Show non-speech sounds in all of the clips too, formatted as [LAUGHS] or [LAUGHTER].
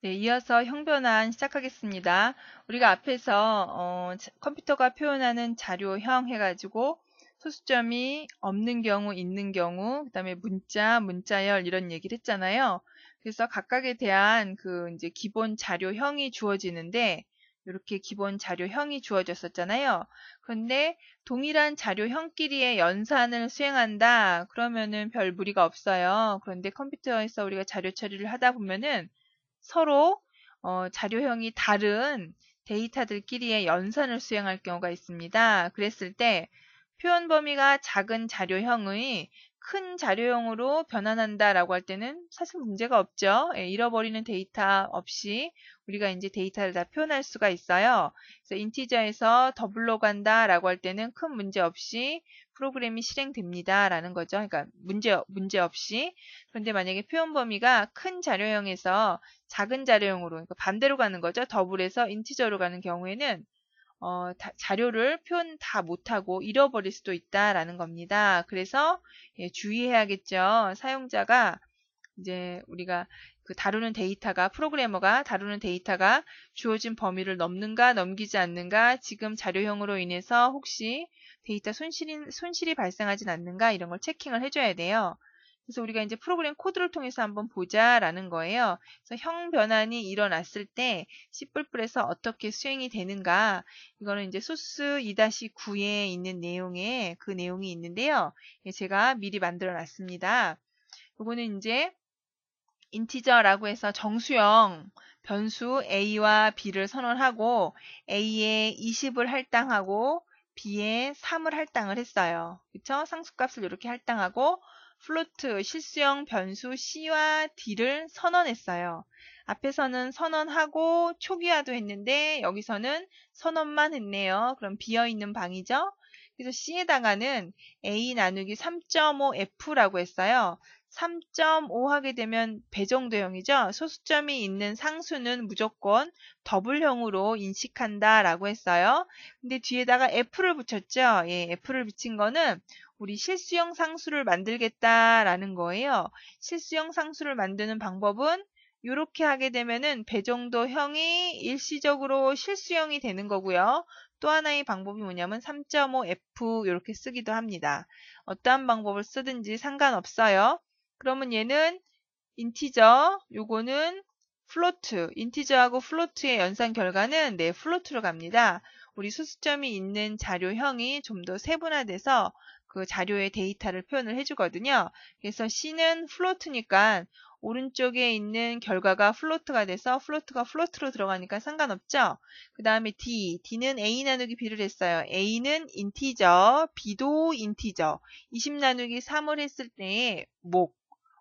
네, 이어서 형변환 시작하겠습니다. 우리가 앞에서 어, 컴퓨터가 표현하는 자료형 해가지고 소수점이 없는 경우, 있는 경우, 그다음에 문자, 문자열 이런 얘기를 했잖아요. 그래서 각각에 대한 그 이제 기본 자료형이 주어지는데 이렇게 기본 자료형이 주어졌었잖아요. 그런데 동일한 자료형끼리의 연산을 수행한다. 그러면은 별 무리가 없어요. 그런데 컴퓨터에서 우리가 자료 처리를 하다 보면은 서로 어, 자료형이 다른 데이터들끼리의 연산을 수행할 경우가 있습니다. 그랬을 때 표현 범위가 작은 자료형의 큰 자료형으로 변환한다라고 할 때는 사실 문제가 없죠. 예, 잃어버리는 데이터 없이 우리가 이제 데이터를 다 표현할 수가 있어요. 그래서 인티저에서 더블로 간다라고 할 때는 큰 문제 없이 프로그램이 실행됩니다라는 거죠. 그러니까 문제 문제 없이. 그런데 만약에 표현 범위가 큰 자료형에서 작은 자료형으로 그러니까 반대로 가는 거죠. 더블에서 인티저로 가는 경우에는 어, 다, 자료를 표현 다 못하고 잃어버릴 수도 있다라는 겁니다. 그래서 예, 주의해야겠죠. 사용자가 이제 우리가 그 다루는 데이터가 프로그래머가 다루는 데이터가 주어진 범위를 넘는가 넘기지 않는가 지금 자료형으로 인해서 혹시 데이터 손실인, 손실이 발생하진 않는가 이런 걸 체킹을 해줘야 돼요. 그래서 우리가 이제 프로그램 코드를 통해서 한번 보자라는 거예요. 그래서 형 변환이 일어났을 때 C++에서 어떻게 수행이 되는가 이거는 이제 소스 2-9에 있는 내용에 그 내용이 있는데요. 예, 제가 미리 만들어 놨습니다. 이거는 이제 인티저라고 해서 정수형 변수 a와 b를 선언하고 a에 20을 할당하고 b에 3을 할당을 했어요. 그쵸? 상수값을 이렇게 할당하고 플로트, 실수형 변수 C와 D를 선언했어요. 앞에서는 선언하고 초기화도 했는데 여기서는 선언만 했네요. 그럼 비어있는 방이죠. 그래서 C에다가는 A 나누기 3.5F라고 했어요. 3.5 하게 되면 배정도형이죠. 소수점이 있는 상수는 무조건 더블형으로 인식한다 라고 했어요. 근데 뒤에다가 F를 붙였죠. 예, F를 붙인 거는 우리 실수형 상수를 만들겠다라는 거예요. 실수형 상수를 만드는 방법은 이렇게 하게 되면은 배정도 형이 일시적으로 실수형이 되는 거고요. 또 하나의 방법이 뭐냐면 3.5F 이렇게 쓰기도 합니다. 어떠한 방법을 쓰든지 상관없어요. 그러면 얘는 인티저, 요거는 플로트, 인티저하고 플로트의 연산 결과는 네, 플로트로 갑니다. 우리 수수점이 있는 자료형이 좀 더 세분화돼서 그 자료의 데이터를 표현을 해주거든요. 그래서 C는 플로트니까 오른쪽에 있는 결과가 플로트가 돼서 플로트가 플로트로 들어가니까 상관없죠. 그 다음에 D, D는 A 나누기 B를 했어요. A는 인티저, B도 인티저. 20 나누기 3을 했을 때 목,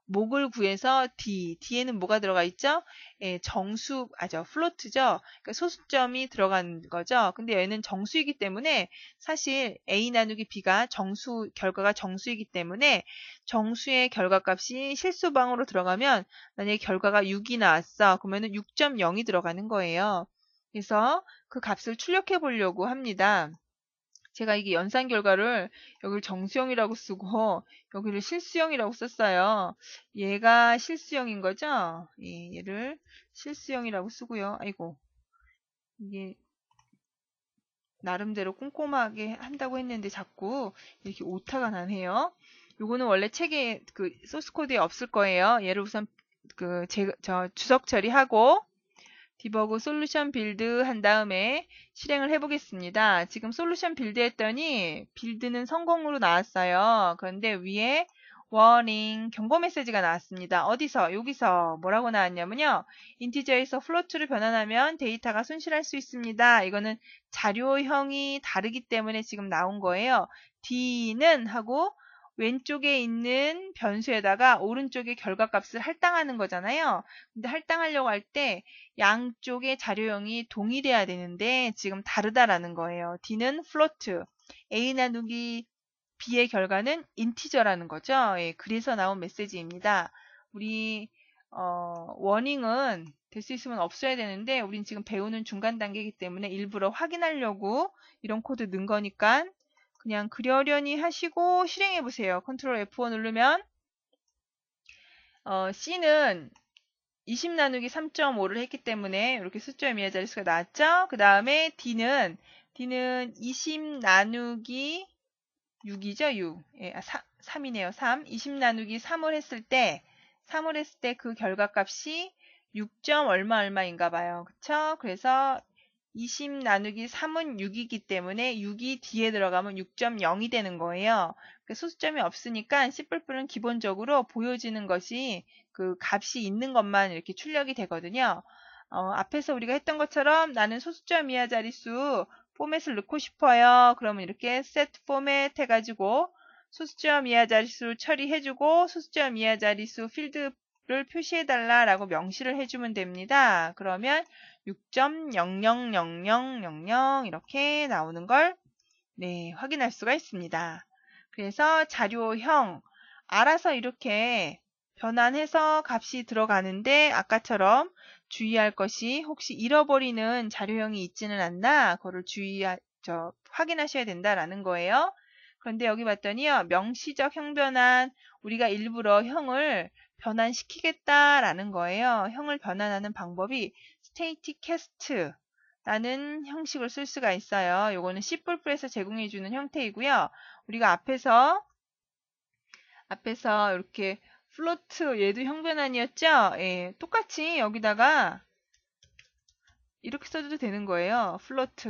목을 구해서 D, D에는 뭐가 들어가 있죠? 예, 정수, 아죠, 플로트죠. 그러니까 소수점이 들어간 거죠. 근데 얘는 정수이기 때문에 사실 A 나누기 B가 정수, 결과가 정수이기 때문에 정수의 결과값이 실수방으로 들어가면 만약에 결과가 6이 나왔어. 그러면은 6.0이 들어가는 거예요. 그래서 그 값을 출력해 보려고 합니다. 제가 이게 연산 결과를 여기를 정수형이라고 쓰고 [LAUGHS] 여기를 실수형이라고 썼어요. 얘가 실수형인 거죠? 예, 얘를 실수형이라고 쓰고요. 아이고 이게 나름대로 꼼꼼하게 한다고 했는데 자꾸 이렇게 오타가 나네요. 요거는 원래 책에 그 소스 코드에 없을 거예요. 얘를 우선 그 제 저 주석 처리하고 디버그 솔루션 빌드 한 다음에 실행을 해보겠습니다. 지금 솔루션 빌드 했더니 빌드는 성공으로 나왔어요. 그런데 위에 warning 경고 메시지가 나왔습니다. 어디서? 여기서 뭐라고 나왔냐면요. 인티저에서 플로트로 변환하면 데이터가 손실할 수 있습니다. 이거는 자료형이 다르기 때문에 지금 나온 거예요. D는 하고 왼쪽에 있는 변수에다가 오른쪽에 결과값을 할당하는 거잖아요. 근데 할당하려고 할 때 양쪽의 자료형이 동일해야 되는데 지금 다르다라는 거예요. D는 float, A 나누기 B의 결과는 i n t e g e r 라는 거죠. 예, 그래서 나온 메시지입니다. 우리 어, 워닝은 될 수 있으면 없어야 되는데 우린 지금 배우는 중간 단계이기 때문에 일부러 확인하려고 이런 코드 넣은 거니까 그냥 그려려니 하시고 실행해 보세요. 컨트롤 F1 누르면 어, C는 20 나누기 3.5를 했기 때문에 이렇게 숫자 의 미하 자릿수가 나왔죠. 그 다음에 D는 D는 20 나누기 6이죠. 6. 예, 아, 3, 3이네요. 3. 20 나누기 3을 했을 때 3을 했을 때 그 결과값이 6. 얼마 얼마인가 봐요. 그쵸? 그래서 20 나누기 3은 6이기 때문에 6이 뒤에 들어가면 6.0이 되는 거예요. 그 소수점이 없으니까 C++은 기본적으로 보여지는 것이 그 값이 있는 것만 이렇게 출력이 되거든요. 어, 앞에서 우리가 했던 것처럼 나는 소수점 이하 자릿수 포맷을 넣고 싶어요. 그러면 이렇게 set 포맷 해가지고 소수점 이하 자릿수 처리해주고 소수점 이하 자릿수 필드 를 표시해달라라고 명시를 해주면 됩니다. 그러면 6.0000000 이렇게 나오는 걸 네, 확인할 수가 있습니다. 그래서 자료형 알아서 이렇게 변환해서 값이 들어가는데 아까처럼 주의할 것이 혹시 잃어버리는 자료형이 있지는 않나 그거를 주의하 저 확인하셔야 된다라는 거예요. 그런데 여기 봤더니요 명시적 형변환 우리가 일부러 형을 변환시키겠다라는 거예요. 형을 변환하는 방법이 static cast 라는 형식을 쓸 수가 있어요. 요거는 C++에서 제공해주는 형태이고요. 우리가 앞에서 앞에서 이렇게 float 얘도 형변환이었죠? 예, 똑같이 여기다가 이렇게 써도 되는 거예요. float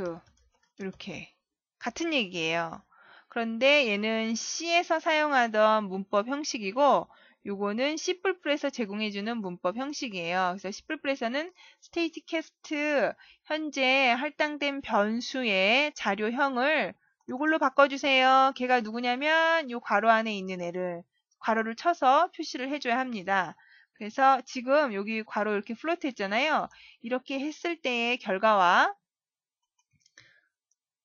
이렇게 같은 얘기예요. 그런데 얘는 C에서 사용하던 문법 형식이고 요거는 C++에서 제공해주는 문법 형식이에요. 그래서 C++에서는 s t 스테이 c a s t 현재 할당된 변수의 자료형을 요걸로 바꿔주세요. 걔가 누구냐면 요 괄호 안에 있는 애를 괄호를 쳐서 표시를 해줘야 합니다. 그래서 지금 여기 괄호 이렇게 플로트 했잖아요. 이렇게 했을 때의 결과와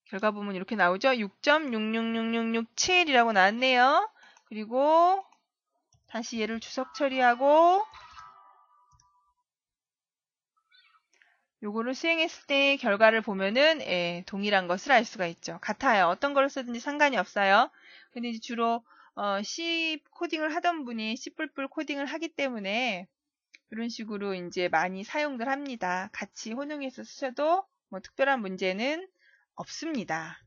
결과 보면 이렇게 나오죠. 6.66667이라고 나왔네요. 그리고 다시 얘를 주석 처리하고 요거를 수행했을 때 결과를 보면은 예, 동일한 것을 알 수가 있죠. 같아요. 어떤 걸 쓰든지 상관이 없어요. 근데 이제 주로 어, C 코딩을 하던 분이 C++ 코딩을 하기 때문에 이런 식으로 이제 많이 사용을 합니다. 같이 혼용해서 쓰셔도 뭐 특별한 문제는 없습니다.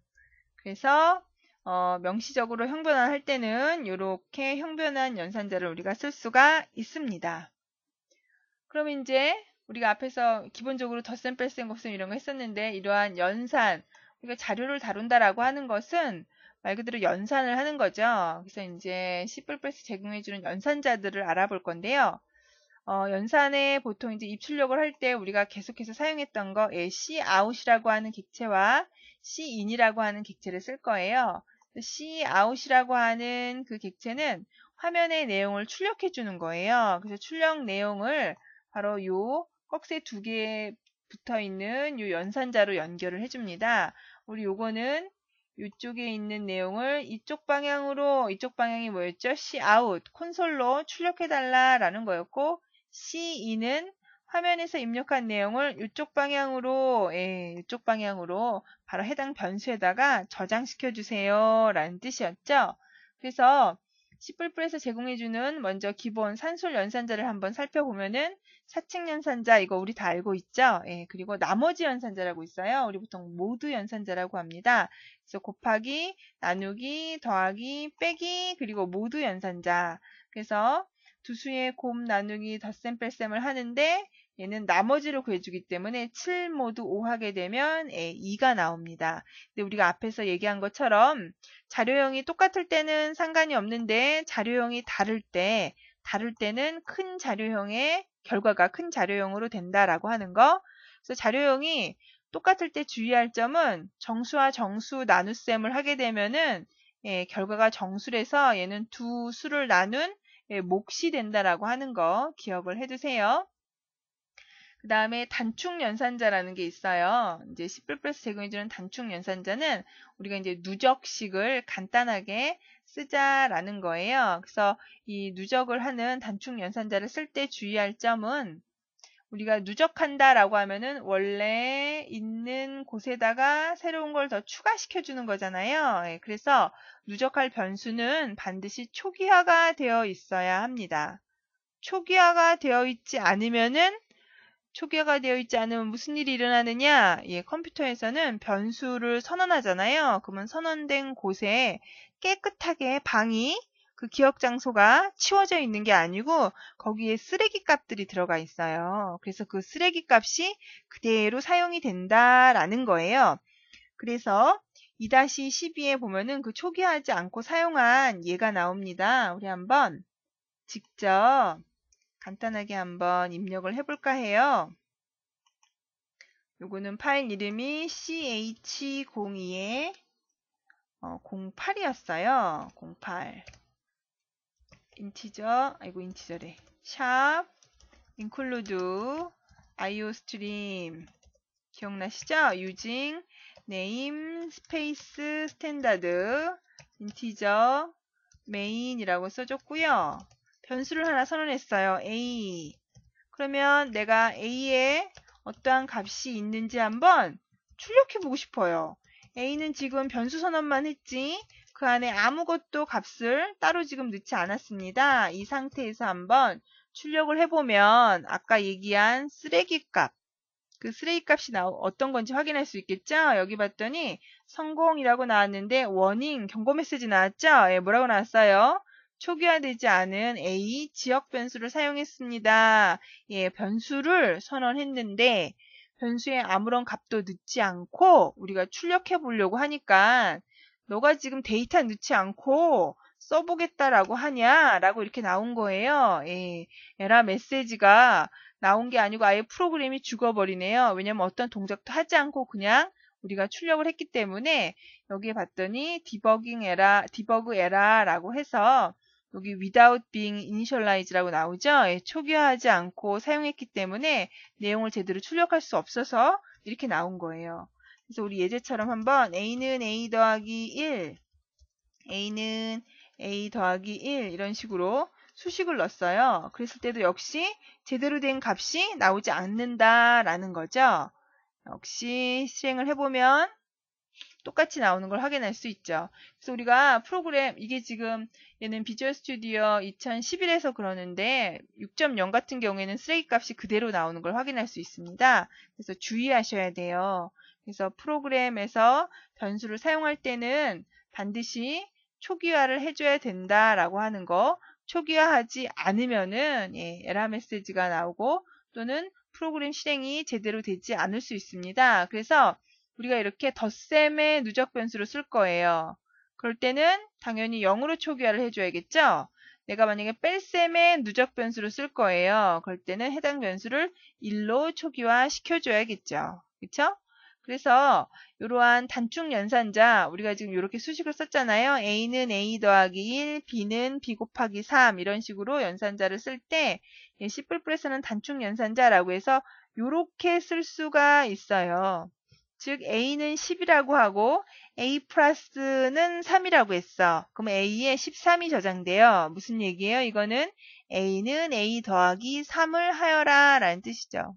그래서 어, 명시적으로 형변환 할 때는 이렇게 형변환 연산자를 우리가 쓸 수가 있습니다. 그럼 이제 우리가 앞에서 기본적으로 덧셈, 뺄셈, 곱셈 이런 거 했었는데 이러한 연산, 우리가 자료를 다룬다라고 하는 것은 말 그대로 연산을 하는 거죠. 그래서 이제 C++ 제공해주는 연산자들을 알아볼 건데요. 어, 연산에 보통 이제 입출력을 할 때 우리가 계속해서 사용했던 거 c o u t 이라고 하는 객체와 c 인이라고 하는 객체를 쓸 거예요. C out이라고 하는 그 객체는 화면의 내용을 출력해 주는 거예요. 그래서 출력 내용을 바로 요 꺽쇠 두 개에 붙어 있는 요 연산자로 연결을 해 줍니다. 우리 요거는 이쪽에 있는 내용을 이쪽 방향으로 이쪽 방향이 뭐였죠? C out 콘솔로 출력해 달라라는 거였고 C in은 화면에서 입력한 내용을 이쪽 방향으로 예, 이쪽 방향으로 바로 해당 변수에다가 저장시켜 주세요 라는 뜻이었죠. 그래서 C++에서 제공해주는 먼저 기본 산술 연산자를 한번 살펴보면은 사칙 연산자 이거 우리 다 알고 있죠? 예, 그리고 나머지 연산자라고 있어요. 우리 보통 모두 연산자라고 합니다. 그래서 곱하기, 나누기, 더하기, 빼기 그리고 모두 연산자. 그래서 두 수의 곰 나누기 덧셈 뺄셈을 하는데 얘는 나머지를 구해주기 때문에 7 모두 5 하게 되면 예, 2가 나옵니다. 근데 우리가 앞에서 얘기한 것처럼 자료형이 똑같을 때는 상관이 없는데 자료형이 다를 때 다를 때는 큰 자료형의 결과가 큰 자료형으로 된다라고 하는 거. 그래서 자료형이 똑같을 때 주의할 점은 정수와 정수 나눗셈을 하게 되면은 예, 결과가 정수래서 얘는 두 수를 나눈 예, 몫이 된다라고 하는 거 기억을 해두세요. 그 다음에 단축 연산자라는 게 있어요. 이제 10불 플러스 제공해주는 단축 연산자는 우리가 이제 누적식을 간단하게 쓰자라는 거예요. 그래서 이 누적을 하는 단축 연산자를 쓸 때 주의할 점은 우리가 누적한다라고 하면은 원래 있는 곳에다가 새로운 걸 더 추가시켜 주는 거잖아요. 예, 그래서 누적할 변수는 반드시 초기화가 되어 있어야 합니다. 초기화가 되어 있지 않으면은 초기화가 되어 있지 않으면 무슨 일이 일어나느냐? 예, 컴퓨터에서는 변수를 선언하잖아요. 그러면 선언된 곳에 깨끗하게 방이 그 기억 장소가 치워져 있는 게 아니고 거기에 쓰레기 값들이 들어가 있어요. 그래서 그 쓰레기 값이 그대로 사용이 된다라는 거예요. 그래서 2-12에 보면은 그 초기화하지 않고 사용한 예가 나옵니다. 우리 한번 직접 간단하게 한번 입력을 해볼까 해요. 요거는 파일 이름이 ch02에 08이었어요. 어, 08. 인티저 아이고 인티저래 샵 include iostream 기억나시죠? using name space standard 인티저 main이라고 써줬고요. 변수를 하나 선언했어요. a 그러면 내가 a에 어떠한 값이 있는지 한번 출력해 보고 싶어요. a는 지금 변수 선언만 했지 그 안에 아무것도 값을 따로 지금 넣지 않았습니다. 이 상태에서 한번 출력을 해보면 아까 얘기한 쓰레기 값, 그 쓰레기 값이 나 어떤 건지 확인할 수 있겠죠? 여기 봤더니 성공이라고 나왔는데 워닝, 경고 메시지 나왔죠? 예, 뭐라고 나왔어요? 초기화되지 않은 A 지역 변수를 사용했습니다. 예, 변수를 선언했는데 변수에 아무런 값도 넣지 않고 우리가 출력해 보려고 하니까 너가 지금 데이터 넣지 않고 써보겠다라고 하냐라고 이렇게 나온 거예요. 예, 에라 메시지가 나온 게 아니고 아예 프로그램이 죽어버리네요. 왜냐면 어떤 동작도 하지 않고 그냥 우리가 출력을 했기 때문에 여기에 봤더니 디버깅 에라, 디버그 에라라고 해서 여기 without being initialize라고 나오죠. 예, 초기화하지 않고 사용했기 때문에 내용을 제대로 출력할 수 없어서 이렇게 나온 거예요. 그래서 우리 예제처럼 한번 a는 a 더하기 1, a는 a 더하기 1 이런 식으로 수식을 넣었어요. 그랬을 때도 역시 제대로 된 값이 나오지 않는다라는 거죠. 역시 실행을 해보면 똑같이 나오는 걸 확인할 수 있죠. 그래서 우리가 프로그램 이게 지금 얘는 비주얼 스튜디오 2011에서 그러는데 6.0 같은 경우에는 쓰레기 값이 그대로 나오는 걸 확인할 수 있습니다. 그래서 주의하셔야 돼요. 그래서 프로그램에서 변수를 사용할 때는 반드시 초기화를 해줘야 된다라고 하는 거 초기화하지 않으면은 예, 에러 메시지가 나오고 또는 프로그램 실행이 제대로 되지 않을 수 있습니다. 그래서 우리가 이렇게 덧셈의 누적 변수를 쓸 거예요. 그럴 때는 당연히 0으로 초기화를 해줘야겠죠? 내가 만약에 뺄셈의 누적 변수를 쓸 거예요. 그럴 때는 해당 변수를 1로 초기화 시켜줘야겠죠. 그쵸? 그래서 이러한 단축 연산자 우리가 지금 이렇게 수식을 썼잖아요. a는 a 더하기 1, b는 b 곱하기 3 이런 식으로 연산자를 쓸때 예, C++에서는 단축 연산자라고 해서 이렇게 쓸 수가 있어요. 즉 a는 10이라고 하고 a 플러스는 3이라고 했어. 그럼 a에 13이 저장돼요. 무슨 얘기예요? 이거는 a는 a 더하기 3을 하여라 라는 뜻이죠.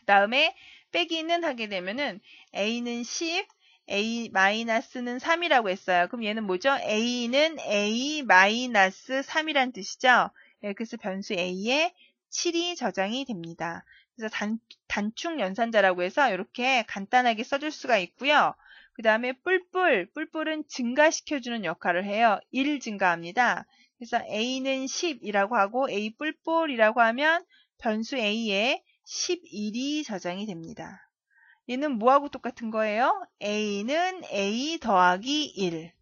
그 다음에 빼기는 하게 되면은 a는 10, a 마이너스는 3이라고 했어요. 그럼 얘는 뭐죠? a는 a 마이너스 3이란 뜻이죠. x 예, 변수 a에 7이 저장이 됩니다. 그래서 단, 단축 연산자라고 해서 이렇게 간단하게 써줄 수가 있고요. 그 다음에 뿔뿔, 뿔뿔은 증가시켜주는 역할을 해요. 1 증가합니다. 그래서 a는 10이라고 하고 a 뿔뿔이라고 하면 변수 a에 11이 저장이 됩니다. 얘는 뭐하고 똑같은 거예요? a는 a 더하기 1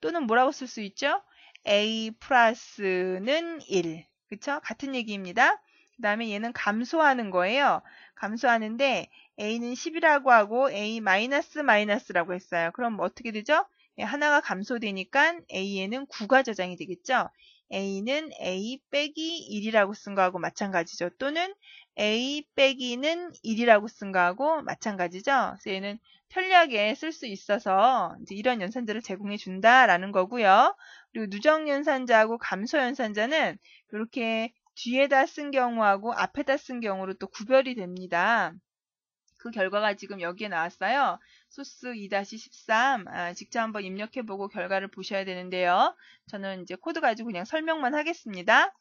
또는 뭐라고 쓸 수 있죠? a 플러스는 1 그쵸? 같은 얘기입니다. 그 다음에 얘는 감소하는 거예요. 감소하는데 a는 10이라고 하고 a 마이너스 마이너스라고 했어요. 그럼 어떻게 되죠? 예, 하나가 감소되니까 a에는 9가 저장이 되겠죠. a는 a 빼기 1이라고 쓴 거하고 마찬가지죠. 또는 a 빼기는 1이라고 쓴 거하고 마찬가지죠. 그래서 얘는 편리하게 쓸 수 있어서 이런 연산자를 제공해 준다라는 거고요. 그리고 누적 연산자하고 감소 연산자는 이렇게 뒤에다 쓴 경우하고 앞에다 쓴 경우로 또 구별이 됩니다. 그 결과가 지금 여기에 나왔어요. 소스 2-13 아, 직접 한번 입력해보고 결과를 보셔야 되는데요. 저는 이제 코드 가지고 그냥 설명만 하겠습니다.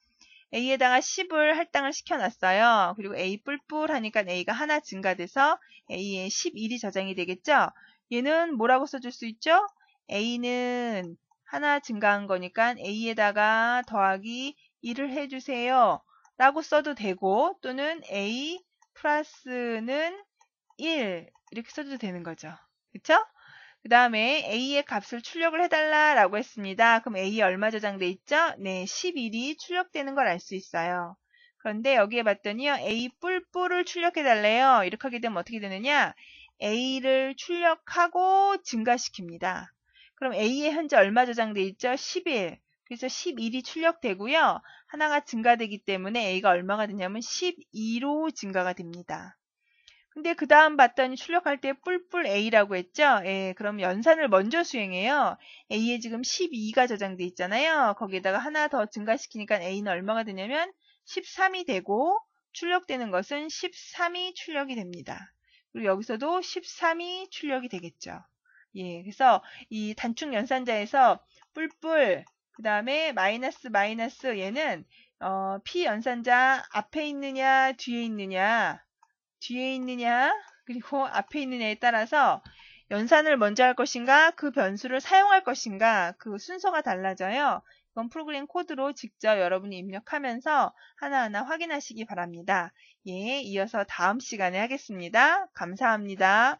A에다가 10을 할당을 시켜놨어요. 그리고 A 뿔뿔 하니까 A가 하나 증가돼서 A에 11이 저장이 되겠죠. 얘는 뭐라고 써줄 수 있죠? A는 하나 증가한 거니까 A에다가 더하기 1을 해주세요. 라고 써도 되고 또는 A 플러스는 1 이렇게 써도 되는 거죠. 그쵸? 그 다음에 A의 값을 출력을 해달라라고 했습니다. 그럼 A 얼마 저장돼 있죠? 네, 11이 출력되는 걸 알 수 있어요. 그런데 여기에 봤더니요. A 뿔뿔을 출력해달래요. 이렇게 하게 되면 어떻게 되느냐? A를 출력하고 증가시킵니다. 그럼 A에 현재 얼마 저장돼 있죠? 11. 그래서 11이 출력되고요. 하나가 증가되기 때문에 A가 얼마가 되냐면 12로 증가가 됩니다. 근데 그 다음 봤더니 출력할 때 뿔뿔 A라고 했죠? 예, 그럼 연산을 먼저 수행해요. A에 지금 12가 저장돼 있잖아요. 거기에다가 하나 더 증가시키니까 A는 얼마가 되냐면 13이 되고 출력되는 것은 13이 출력이 됩니다. 그리고 여기서도 13이 출력이 되겠죠. 예, 그래서 이 단축 연산자에서 뿔뿔 그 다음에 마이너스 마이너스 얘는 어, P 연산자 앞에 있느냐 뒤에 있느냐 뒤에 있느냐 그리고 앞에 있느냐에 따라서 연산을 먼저 할 것인가 그 변수를 사용할 것인가 그 순서가 달라져요. 이건 프로그램 코드로 직접 여러분이 입력하면서 하나하나 확인하시기 바랍니다. 예, 이어서 다음 시간에 하겠습니다. 감사합니다.